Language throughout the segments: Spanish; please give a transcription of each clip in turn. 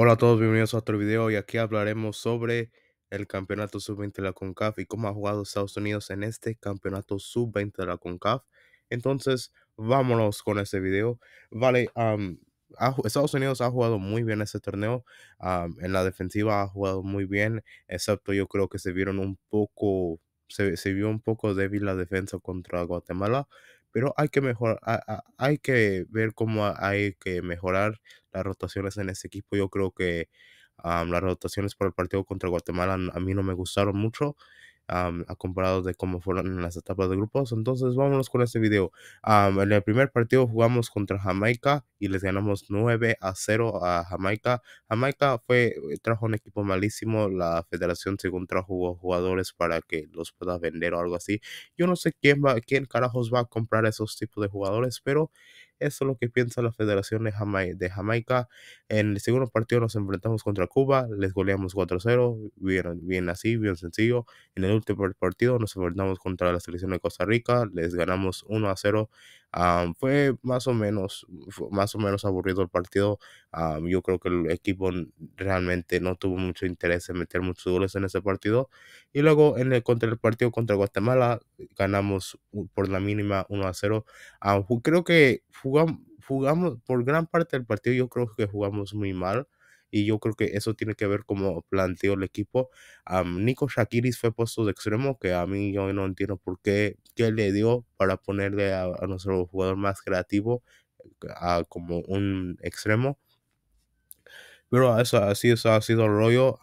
Hola a todos, bienvenidos a otro video y aquí hablaremos sobre el campeonato sub-20 de la CONCAF y cómo ha jugado Estados Unidos en este campeonato sub-20 de la CONCAF. Entonces, vámonos con este video. Vale, Estados Unidos ha jugado muy bien este torneo. en la defensiva ha jugado muy bien, excepto yo creo que se vieron un poco, se vio un poco débil la defensa contra Guatemala pero hay que mejorar, hay que ver cómo hay que mejorar las rotaciones en ese equipo. Yo creo que las rotaciones por el partido contra Guatemala a mí no me gustaron mucho a comparado de cómo fueron las etapas de grupos. Entonces, vámonos con este video. en el primer partido jugamos contra Jamaica y les ganamos 9 a 0 a Jamaica. Jamaica fue, eh, trajo un equipo malísimo. La federación, según trajo jugadores para que los pueda vender o algo así. Yo no sé quién va, quién carajos va a comprar esos tipos de jugadores, pero eso es lo que piensa la Federación de, Jamaica. En el segundo partido nos enfrentamos contra Cuba, les goleamos 4-0, bien, bien así, bien sencillo. En el último partido nos enfrentamos contra la selección de Costa Rica, les ganamos 1-0 fue más o menos más o menos aburrido el partido. yo creo que el equipo realmente no tuvo mucho interés en meter muchos goles en ese partido. Y luego en el, contra el partido contra Guatemala ganamos por la mínima 1 a 0. creo que jugamos, jugamos por gran parte del partido. Yo creo que jugamos muy mal y yo creo que eso tiene que ver como planteó el equipo. Nico Shakiris fue puesto de extremo, que a mí yo no entiendo por qué, qué le dio para ponerle a, nuestro jugador más creativo eh, a, como un extremo. Pero eso así eso ha sido el rollo.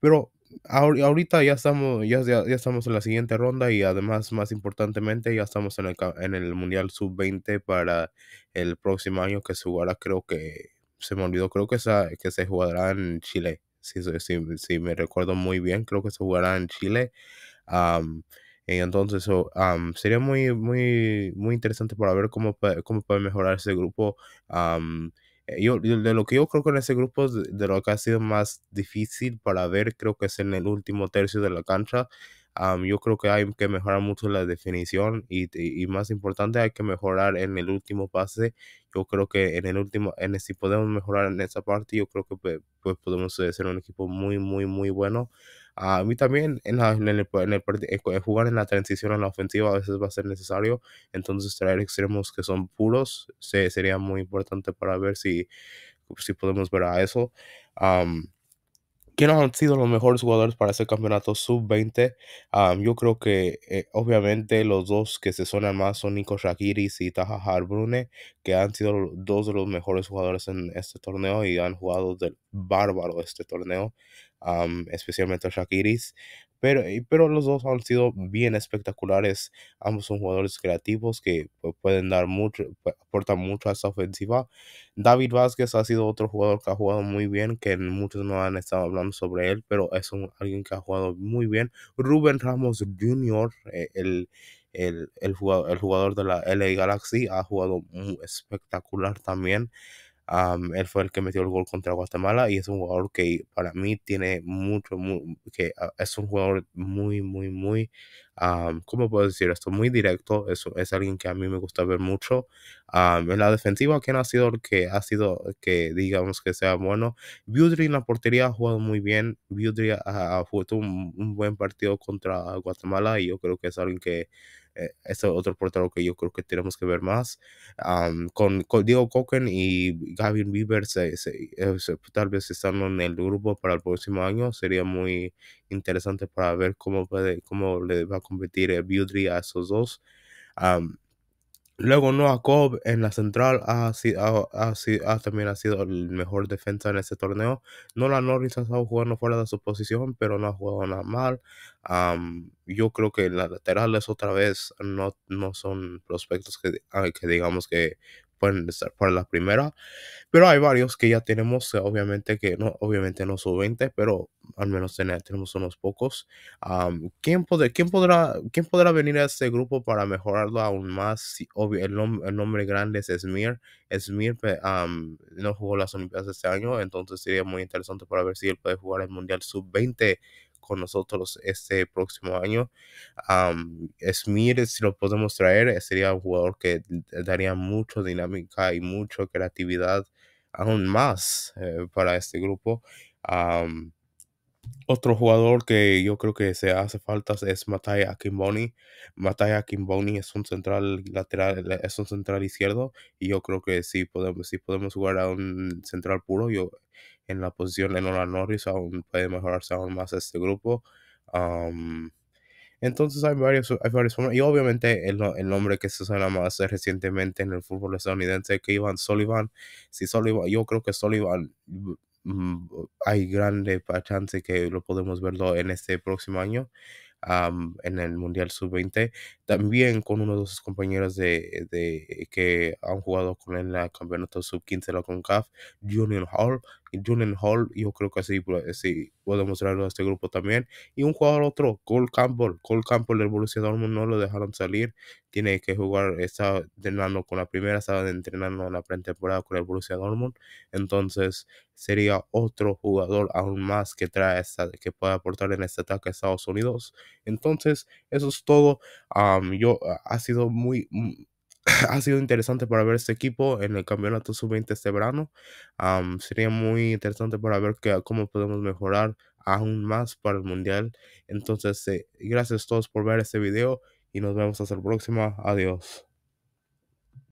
pero ahorita ya estamos, ya, ya, estamos en la siguiente ronda y además, más importantemente, ya estamos en el, en el Mundial Sub-20 para el próximo año que se jugará creo que se me olvidó, creo que, esa, que se jugará en Chile. Si, si, si me recuerdo muy bien, creo que se jugará en Chile. y entonces sería muy, muy, muy interesante para ver cómo, cómo puede mejorar ese grupo. Eh, yo, de lo que yo creo que en ese grupo, de lo que ha sido más difícil para ver, creo que es en el último tercio de la cancha yo creo que hay que mejorar mucho la definición y, y, más importante hay que mejorar en el último pase. Yo creo que en el último, en si podemos mejorar en esa parte, yo creo que pues, podemos eh, ser un equipo muy, muy, muy bueno. a mí también en, en, el, eh, jugar en la transición a la ofensiva a veces va a ser necesario. Entonces traer extremos que son puros se, sería muy importante para ver si, si podemos ver a eso. ¿Quiénes han sido los mejores jugadores para este campeonato sub-20? yo creo que eh, obviamente los dos que se suenan más son Nico Shakiris y Taha Harbrune, que han sido dos de los mejores jugadores en este torneo y han jugado del bárbaro este torneo, especialmente Shakiris. Pero, pero los dos han sido bien espectaculares. Ambos son jugadores creativos que pues, pueden dar mucho, aportan mucho a esta ofensiva. David Vázquez ha sido otro jugador que ha jugado muy bien, que muchos no han estado hablando sobre él, pero es un, alguien que ha jugado muy bien. Rubén Ramos Jr., eh, el, el, el, jugador, de la LA Galaxy, ha jugado espectacular también. Um, él fue el que metió el gol contra Guatemala y es un jugador que para mí tiene mucho, que ah, es un jugador muy, muy, muy ¿cómo puedo decir esto? Muy directo, es, es alguien que a mí me gusta ver mucho. en la defensiva, ¿quién ha sido el que ha sido que digamos que sea bueno? beauty en la portería ha jugado muy bien. Beaudry ha, jugado un, un, buen partido contra Guatemala y yo creo que es alguien que eh, es otro portero que yo creo que tenemos que ver más. con, Diego Coquen y Gavin Bieber eh, tal vez estando en el grupo para el próximo año. Sería muy interesante para ver cómo, puede, cómo le va a competir Beauty a esos dos. luego Noah Cobb en la central ha, sido, ha, también ha sido el mejor defensa en este torneo. no la Norris ha estado jugando fuera de su posición, pero no ha jugado nada mal. yo creo que en las laterales otra vez no, no son prospectos que, ah, que digamos que pueden estar para la primera Pero hay varios que ya tenemos, eh, obviamente que no, obviamente no son 20, pero al menos tenemos unos pocos. ¿quién, quién, podrá, ¿Quién podrá venir a este grupo para mejorarlo aún más? obvio, el, nombre grande es Smir. Smir no jugó las Olimpiadas este año, entonces sería muy interesante para ver si él puede jugar el Mundial Sub-20 con nosotros este próximo año. es mire si lo podemos traer, eh, sería un jugador que eh, daría mucho dinámica y mucha creatividad aún más eh, para este grupo. Otro jugador que yo creo que se hace falta es Matai Akimboni. Matai Akimboni es un central lateral, eh, es un central izquierdo y yo creo que sí podemos, sí podemos jugar a un central puro. Yo en la posición de Nolan Norris aún puede mejorarse aún más este grupo. entonces hay varios, hay varios Y obviamente el, el, nombre que se suena más recientemente en el fútbol estadounidense que Ivan Sullivan. Si Sullivan, yo creo que Sullivan Mm, hay grande chance que lo podemos verlo en este próximo año. en el Mundial Sub-20, también con uno de sus compañeros de, de, que han jugado con él en el Campeonato Sub-15 de la CONCAF, Junior Hall, Julian Hall, yo creo que así, pues, sí, puedo mostrarlo a este grupo también. Y un jugador otro, Cole Campbell. Cole Campbell, el Borussia Dortmund, no lo dejaron salir. Tiene que jugar, está entrenando con la primera, estaba entrenando en la pretemporada con el Borussia Dortmund. Entonces, sería otro jugador aún más que trae que pueda aportar en este ataque a Estados Unidos. Entonces, eso es todo. yo, ha sido muy ha sido interesante para ver este equipo en el campeonato sub-20 este verano. sería muy interesante para ver cómo podemos mejorar aún más para el mundial. Entonces, eh, gracias a todos por ver este video y nos vemos hasta la próxima. Adiós.